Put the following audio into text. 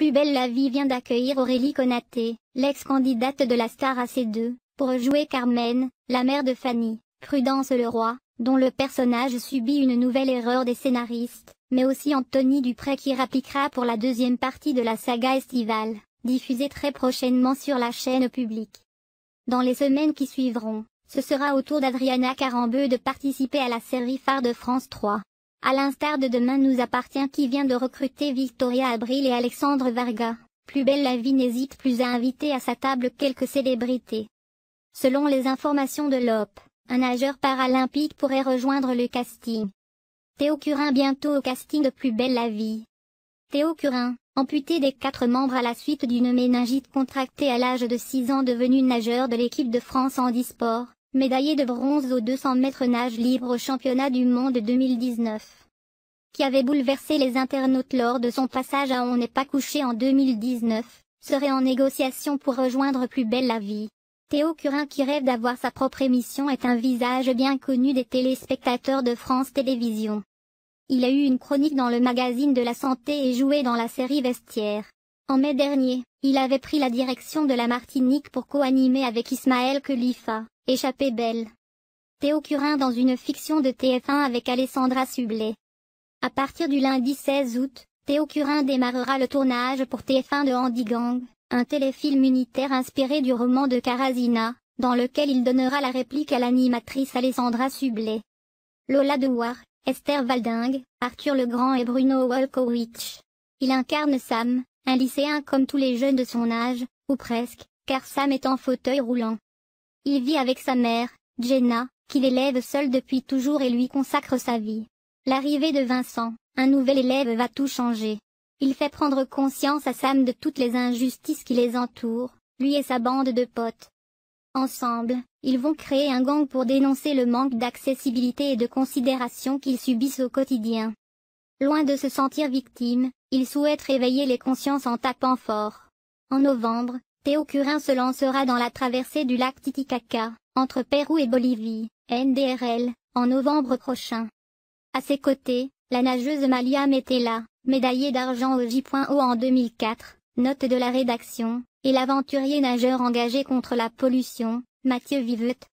Plus belle la vie vient d'accueillir Aurélie Conaté, l'ex-candidate de la star ac 2 pour jouer Carmen, la mère de Fanny, Prudence Leroy, dont le personnage subit une nouvelle erreur des scénaristes, mais aussi Anthony Dupré qui rappliquera pour la deuxième partie de la saga estivale, diffusée très prochainement sur la chaîne publique. Dans les semaines qui suivront, ce sera au tour d'Adriana Carambeu de participer à la série phare de France 3. À l'instar de Demain nous appartient qui vient de recruter Victoria Abril et Alexandre Varga, Plus belle la vie n'hésite plus à inviter à sa table quelques célébrités. Selon les informations de l'OP, un nageur paralympique pourrait rejoindre le casting. Théo Curin bientôt au casting de Plus belle la vie. Théo Curin, amputé des quatre membres à la suite d'une méningite contractée à l'âge de 6 ans devenu nageur de l'équipe de France en disport, médaillé de bronze aux 200 mètres nage libre au championnat du monde 2019, qui avait bouleversé les internautes lors de son passage à On n'est pas couché en 2019, serait en négociation pour rejoindre plus belle la vie. Théo Curin qui rêve d'avoir sa propre émission est un visage bien connu des téléspectateurs de France Télévisions. Il a eu une chronique dans le magazine de la santé et joué dans la série Vestiaire. En mai dernier, il avait pris la direction de la Martinique pour co-animer avec Ismaël Khalifa. Échappée belle. Théo Curin dans une fiction de TF1 avec Alessandra Sublet. À partir du lundi 16 août, Théo Curin démarrera le tournage pour TF1 de Handy Gang, un téléfilm unitaire inspiré du roman de Karazina, dans lequel il donnera la réplique à l'animatrice Alessandra Sublet. Lola Dewar, Esther Valdingue, Arthur Legrand et Bruno Wolkowicz. Il incarne Sam, un lycéen comme tous les jeunes de son âge, ou presque, car Sam est en fauteuil roulant. Il vit avec sa mère, Jenna, qui l'élève seule depuis toujours et lui consacre sa vie. L'arrivée de Vincent, un nouvel élève va tout changer. Il fait prendre conscience à Sam de toutes les injustices qui les entourent, lui et sa bande de potes. Ensemble, ils vont créer un gang pour dénoncer le manque d'accessibilité et de considération qu'ils subissent au quotidien. Loin de se sentir victime ils souhaitent réveiller les consciences en tapant fort. En novembre, Curin se lancera dans la traversée du lac Titicaca, entre Pérou et Bolivie, NDRL, en novembre prochain. À ses côtés, la nageuse Malia Metella, médaillée d'argent au J.O en 2004, note de la rédaction, et l'aventurier nageur engagé contre la pollution, Mathieu Vivette,